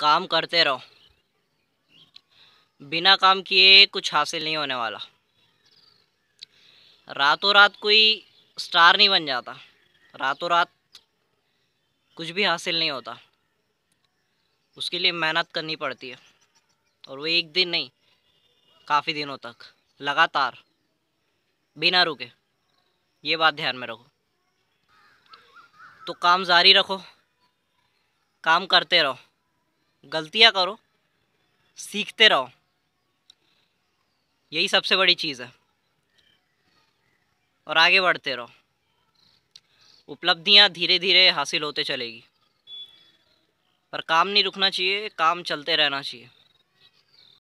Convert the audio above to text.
काम करते रहो बिना काम किए कुछ हासिल नहीं होने वाला रातों रात कोई स्टार नहीं बन जाता रातों रात कुछ भी हासिल नहीं होता उसके लिए मेहनत करनी पड़ती है और वो एक दिन नहीं काफ़ी दिनों तक लगातार बिना रुके ये बात ध्यान में रखो तो काम जारी रखो काम करते रहो गलतियाँ करो सीखते रहो यही सबसे बड़ी चीज़ है और आगे बढ़ते रहो उपलब्धियाँ धीरे धीरे हासिल होते चलेगी पर काम नहीं रुकना चाहिए काम चलते रहना चाहिए